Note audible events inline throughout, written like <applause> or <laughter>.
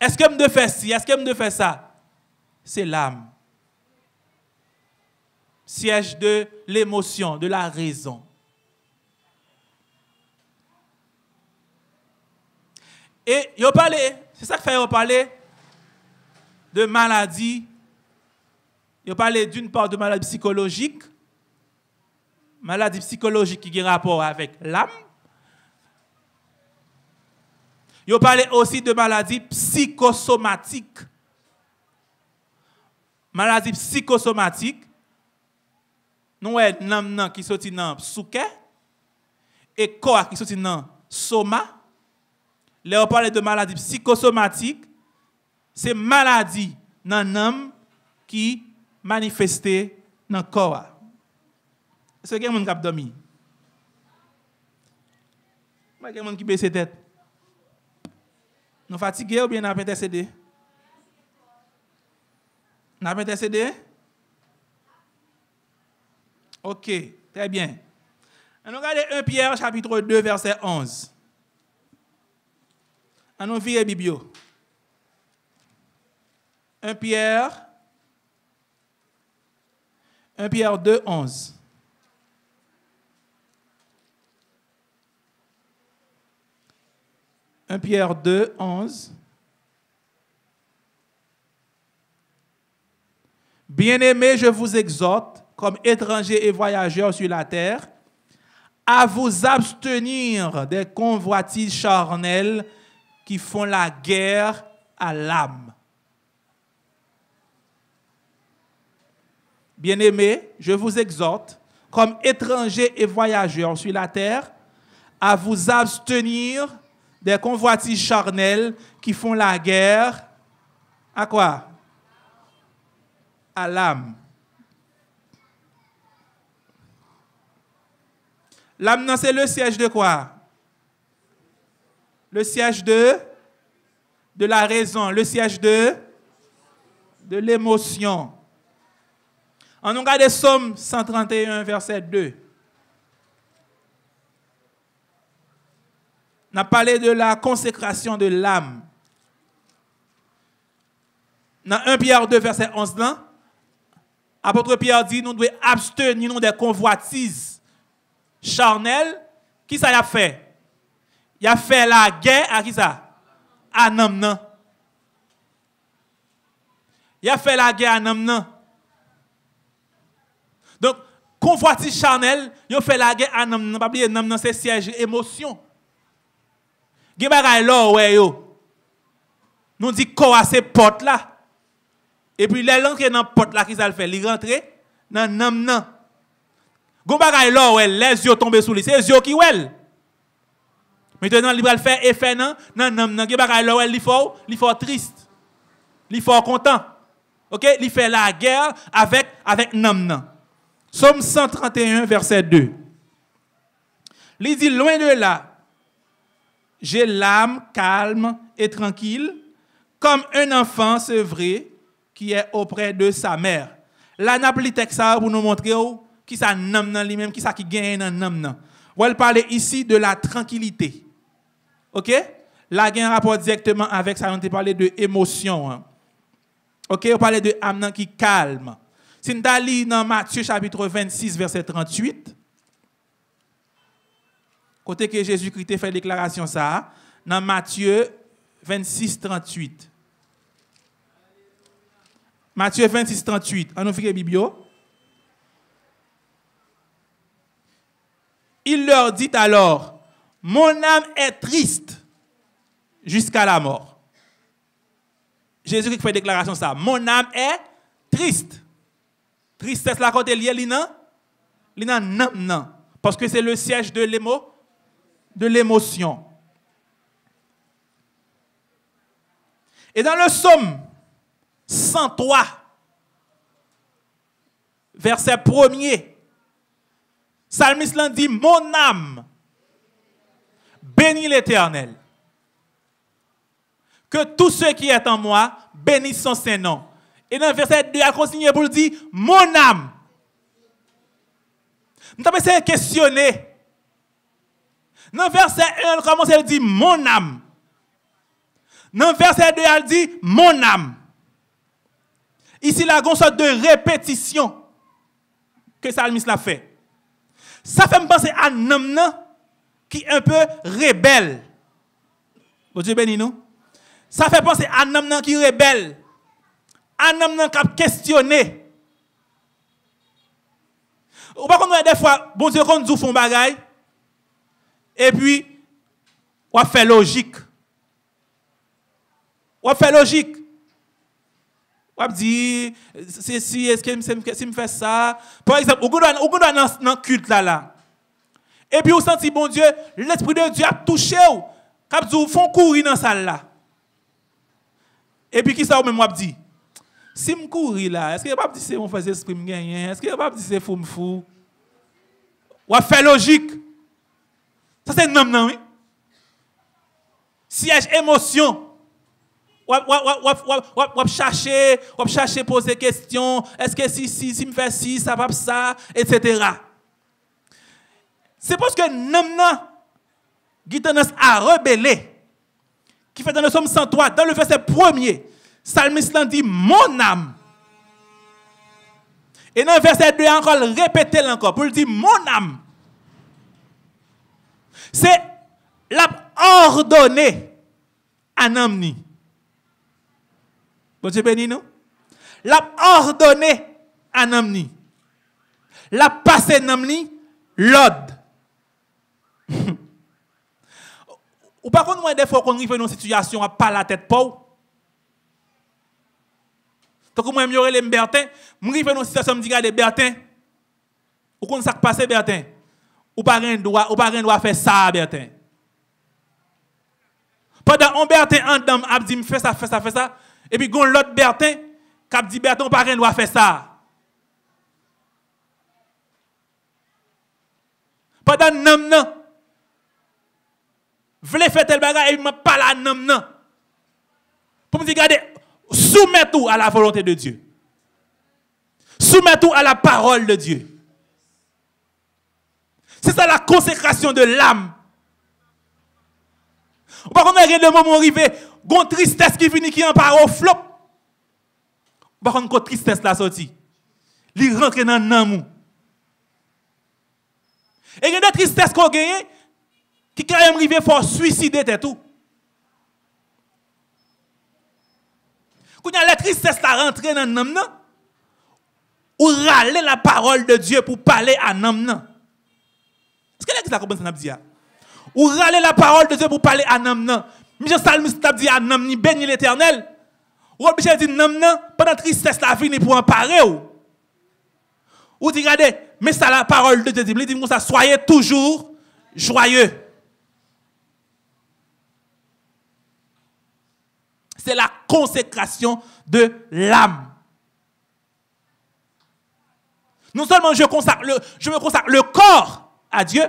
Est-ce que me fait ci? Est-ce que me fait ça? C'est l'âme. Siège de l'émotion, de la raison. Et ils parlé, c'est ça que fait parler de maladie. a parlé d'une part de maladie psychologique, maladie psychologique qui a rapport avec l'âme, ils parlé aussi de maladies psychosomatiques. Maladies psychosomatiques. Nous avons eh, nan qui sorti dans souquet et corps qui sont dans soma. Là, on parle de maladies psychosomatiques. C'est maladie dans homme qui manifesté dans le corps. Est-ce que vous a des gens qui dormi? Il y a des gens qui baissent tête. Nous fatigués ou bien nous avons intercédé Nous avons intercédé Ok, très bien. On regardons 1 Pierre chapitre 2 verset 11. On nous la Bibio. 1 Pierre 1 Pierre 2 11. 1 Pierre 2, 11. Bien-aimés, je vous exhorte, comme étrangers et voyageurs sur la terre, à vous abstenir des convoitises charnelles qui font la guerre à l'âme. Bien-aimés, je vous exhorte, comme étrangers et voyageurs sur la terre, à vous abstenir des convoitises charnelles qui font la guerre à quoi À l'âme. L'âme, c'est le siège de quoi Le siège de de la raison, le siège de de l'émotion. On regarde Somme 131, verset 2. On a parlé de la consécration de l'âme. Dans 1 Pierre 2, verset 11, l'apôtre apôtre Pierre dit, nous devons abstenir nous des convoitises charnelles. Qui ça a fait? Il a fait la guerre à qui ça? À Namnan. Il a fait la guerre à Namnan. Donc, convoitise charnelle, il a fait la guerre à Namnan. Pas oublier, c'est siège émotion. Gen bagay lò wè yo. Nou di là. se pot la. E pi lè lantre nan pot la ki Li rentre nan nam nan. Gon bagay lò wè lè zyo tombe sou li. Se zyo ki wèl. Mètenan li bral fè Il fait nan nan nam nan. Il bagay li fò li Li Ok? Li la guerre avec avèk Somme 131 verset 2. Li dit, loin de là, j'ai l'âme calme et tranquille, comme un enfant, c'est vrai, qui est auprès de sa mère. Là, n'a ça pour nous montrer qui ça nomme dans lui-même, qui ça qui gagne dans On va parler ici de la tranquillité. OK Là, il a un rapport directement avec ça, on a parlé de émotion. Hein. OK On parlait de âme qui calme. Si dali dans Matthieu chapitre 26, verset 38, Côté que Jésus-Christ fait déclaration ça, dans Matthieu 26, 38. Matthieu 26, 38. En nous fait Biblio. Il leur dit alors, mon âme est triste jusqu'à la mort. Jésus christ fait déclaration ça. Mon âme est triste. Tristesse la côté liée, l'ina, l'ina, non, Parce que c'est le siège de l'émo, de l'émotion. Et dans le psaume 103, verset 1er, l'a dit Mon âme bénit l'Éternel. Que tout ce qui est en moi bénisse son Saint-Nom. Et dans le verset 2, il a consigné pour dire Mon âme. Nous avons essayé de questionner dans le verset 1, elle commence, à dire « mon âme. Dans le verset 2, elle dit mon âme. Ici, la il a une sorte de répétition que Salmis a fait. Ça fait penser à un homme qui est un peu rebelle. Bon Dieu béni nous. Ça fait penser à un homme qui est rebelle. Un homme qui a questionné. Ou pas qu'on des fois, bon Dieu, quand nous faisons des choses, et puis, on fait logique. On fait logique. On dit, si, est-ce que si me fait ça? Par exemple, on a dans le culte là, là. Et puis, on senti bon Dieu, l'Esprit de Dieu a touché ou. Cap dit, font courir dans cette salle là. Et puis, qui ça, même, on dit? Si je cours là, est-ce que je dit c'est mon frère esprit me hein? Est-ce que je dit c'est fou me fou? On fait logique. Ça, c'est nom, non, oui. Siège émotion. Ou chercher, ou chercher, poser question. Est-ce que si, si, si me fait si, ça va ça, etc. C'est parce que nom, non, tendance à rebeller, Qui fait dans le psaume 103, dans le verset premier, Salmiste dit Mon âme. Et dans le verset 2, encore, répétez encore pour dire Mon âme c'est l'a ordonné à Namni. Bon Dieu béni, non? L'a ordonné à Namni. L'a passer Namni l'ordre. <laughs> Ou par contre, moi, des fois, quand on arrive dans une situation, on pas la tête pauvre. Donc, moi, je me les Bertin, je arrive dans une situation, je me dis, regardez, Bertin, ou qu'on s'est passé, Bertin? Ou pas rien droit, ou pas droit faire ça, Bertin. Pendant un Bertin en dame a dit fais ça, fais ça, fais ça, et puis gon l'autre Bertin qui dit Bertin, ou pas droit faire ça. Pendant homme, Vous voulez faire tel bagage et m'a pas à un Pour me dire regardez, soumettez-vous à la volonté de Dieu. Soumettez-vous à la parole de Dieu. C'est ça la consécration de l'âme. Ou pas le de moment arrivé, gon tristesse qui finit qui en part au flop. Ou pas combien tristesse la sortie. Li rentre dans l'amour. Et il y a des tristesses qu'on gagne qui quand même arrivent pour suicider et tout. Quand la tristesse la rentrée dans l'amour, ou râler la parole de Dieu pour parler à l'amour. Est-ce que l'église a compris ça dit Ou râler la parole de Dieu pour parler à Nam Monsieur Michel Salmiste a dit à Nam ni l'éternel. Ou obligé dit dire Nam pendant tristesse la vie ni pour en ou. Ou dit regardez, mais ça la parole de Dieu dit, il dit ça soyez toujours joyeux. C'est la consécration de l'âme. Non seulement je, consacre le, je me consacre le corps, à Dieu,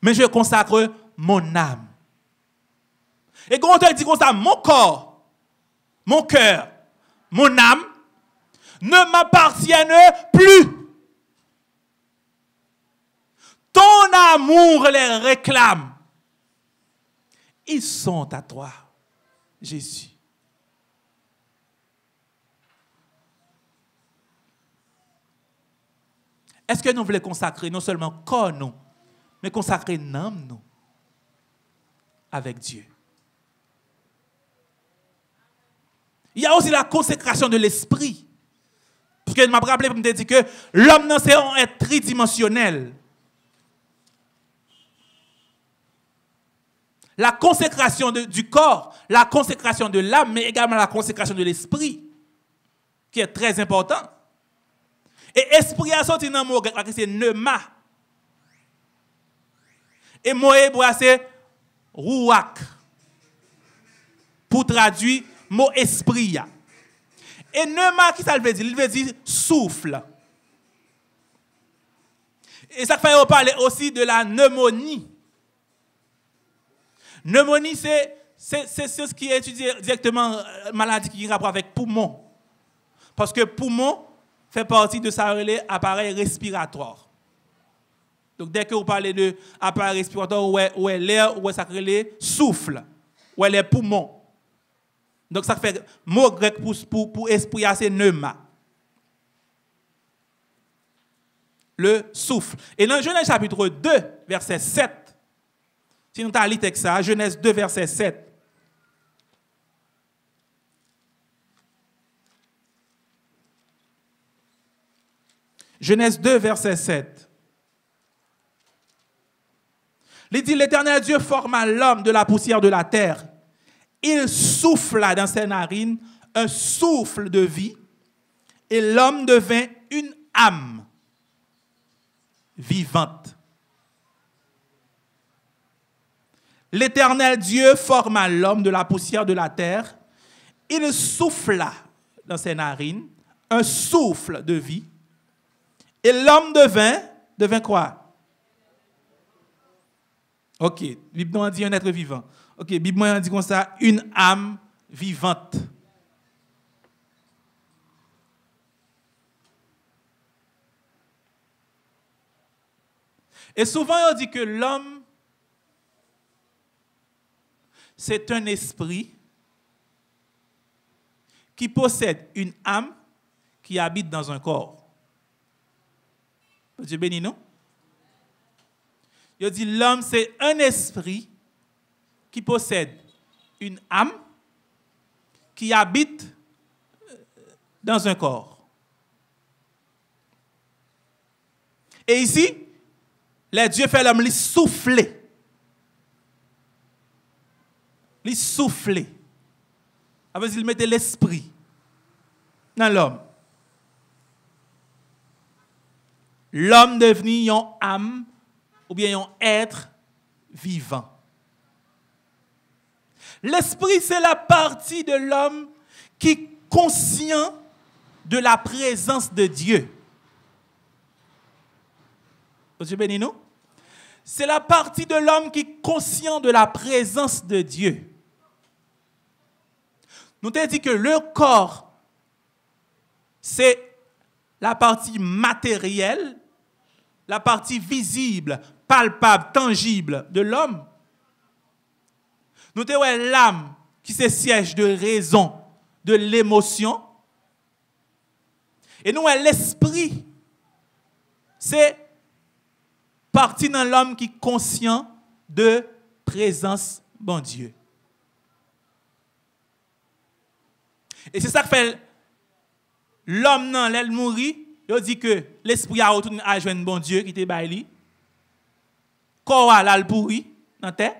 mais je consacre mon âme. Et quand on te dit comme ça, mon corps, mon cœur, mon âme ne m'appartiennent plus. Ton amour les réclame. Ils sont à toi, Jésus. Est-ce que nous voulons consacrer non seulement corps nous, mais consacrer l'âme, nous avec Dieu? Il y a aussi la consécration de l'esprit. Parce que je me pour me dire que l'homme non est tridimensionnel. La consécration du corps, la consécration de l'âme, mais également la consécration de l'esprit, qui est très importante. Et esprit a sorti dans le mot c'est neuma. Et mot c'est rouak. Pour traduire, mot esprit. Et neuma, qui ça veut dire? Il veut dire souffle. Et ça fait parler aussi de la pneumonie. Pneumonie, c'est ce qui est étudié directement, euh, maladie qui rapport avec poumon. Parce que poumon, fait partie de sa relais appareil respiratoire. Donc, dès que vous parlez de appareil respiratoire, où est, l'air, où est relais souffle, où est les poumons. Donc, ça fait mot grec pour, pour, pour esprit, Le souffle. Et dans Genèse chapitre 2, verset 7, si nous avons lu ça, Genèse 2, verset 7, Genèse 2, verset 7. Il dit, l'Éternel Dieu forma l'homme de la poussière de la terre. Il souffla dans ses narines un souffle de vie et l'homme devint une âme vivante. L'Éternel Dieu forma l'homme de la poussière de la terre. Il souffla dans ses narines un souffle de vie et l'homme devint, devint quoi Ok, Bible nous dit un être vivant. Ok, Bible nous dit comme ça, une âme vivante. Et souvent, on dit que l'homme, c'est un esprit qui possède une âme qui habite dans un corps. Dieu bénit nous. Il dit l'homme, c'est un esprit qui possède une âme qui habite euh, dans un corps. Et ici, les dieux fait l'homme les souffler. Lui souffler. Après, ah, il mettait l'esprit dans l'homme. l'homme devenu âme ou bien un être vivant. L'esprit, c'est la partie de l'homme qui est conscient de la présence de Dieu. Monsieur c'est la partie de l'homme qui est conscient de la présence de Dieu. Nous t'ai dit que le corps, c'est la partie matérielle la partie visible, palpable, tangible de l'homme. Nous avons l'âme qui se siège de raison, de l'émotion. Et nous avons l'esprit. C'est partie dans l'homme qui est conscient de présence bon Dieu. Et c'est ça que fait l'homme, non, l'elle mourit, dit que l'esprit a retourné à joindre bon Dieu qui te bailli. Corps a le pourri dans terre.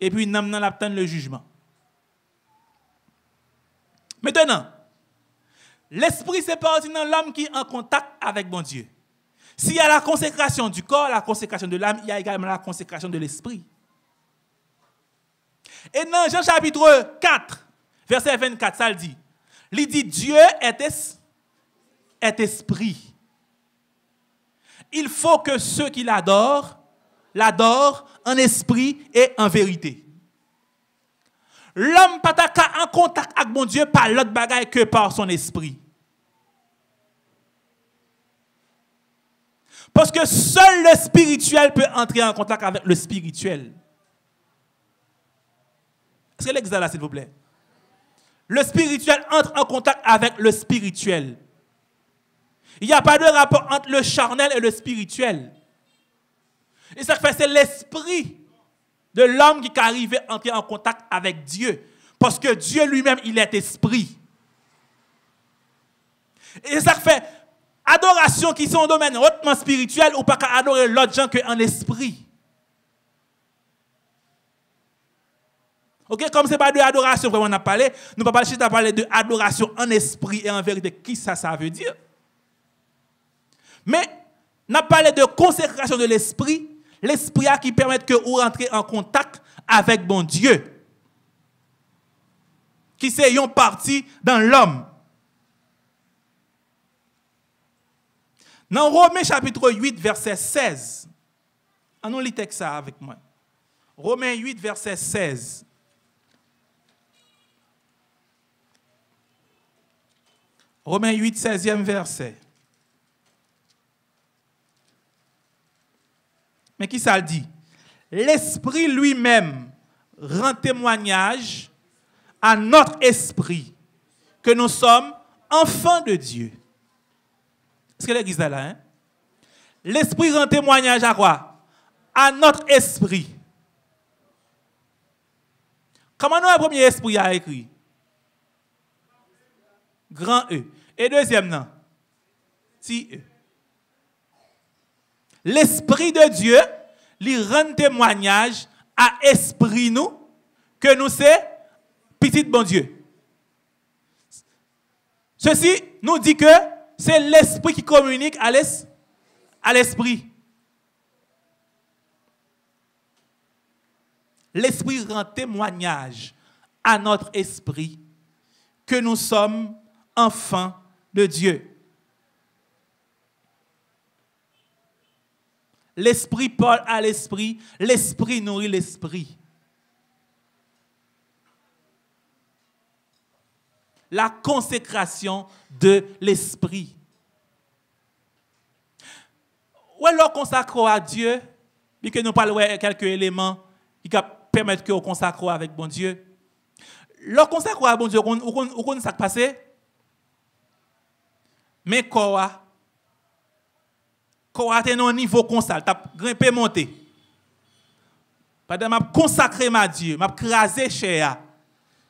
Et puis nous l'obtenir le jugement. Maintenant, l'esprit c'est parti dans l'homme qui est en contact avec bon Dieu. S'il y a la consécration du corps, la consécration de l'âme, il y a également la consécration de l'esprit. Et dans Jean chapitre 4, verset 24, ça le dit. Il dit Dieu est esprit est esprit. Il faut que ceux qui l'adorent l'adorent en esprit et en vérité. L'homme pas en contact avec mon Dieu par l'autre bagaille que par son esprit. Parce que seul le spirituel peut entrer en contact avec le spirituel. Est-ce s'il vous plaît? Le spirituel entre en contact avec le spirituel. Il n'y a pas de rapport entre le charnel et le spirituel. Et ça fait, c'est l'esprit de l'homme qui est arrivé à entrer en contact avec Dieu. Parce que Dieu lui-même, il est esprit. Et ça fait, adoration qui sont un domaine hautement spirituel ou pas qu'à adorer l'autre gens qu'en esprit. Ok, comme ce n'est pas de l'adoration, vraiment on a parlé, nous ne pas parler d'adoration en esprit et en vérité. Qui ça, ça veut dire? Mais, n'a parlé de consécration de l'esprit, l'esprit qui permet que vous rentrez en contact avec bon Dieu. Qui c'est une dans l'homme. Dans Romains chapitre 8, verset 16, on lit ça avec moi. Romains 8, verset 16. Romains 8, 16e verset. Mais qui ça dit L'Esprit lui-même rend témoignage à notre esprit que nous sommes enfants de Dieu. Est-ce que l'Église est là hein? L'Esprit rend témoignage à quoi À notre esprit. Comment nous, le premier esprit a écrit Grand E. Et deuxième, si E l'Esprit de Dieu lui rend témoignage à esprit nous que nous c'est petit bon Dieu. Ceci nous dit que c'est l'esprit qui communique à l'esprit. L'esprit rend témoignage à notre esprit que nous sommes enfants de Dieu. L'esprit parle à l'esprit. L'esprit nourrit l'esprit. La consécration de l'esprit. ou alors consacre à Dieu, mais que nous parlons de quelques éléments qui permettent que nous consacre avec bon Dieu. L'on consacre à bon Dieu, où ça s'est passé? Mais quoi? Quand on atteint un niveau comme ça, tu monter. grimpé, monté. Pendant que je consacré ma Dieu, je crasé chez elle.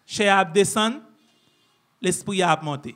Chez elle descend, l'esprit a monté.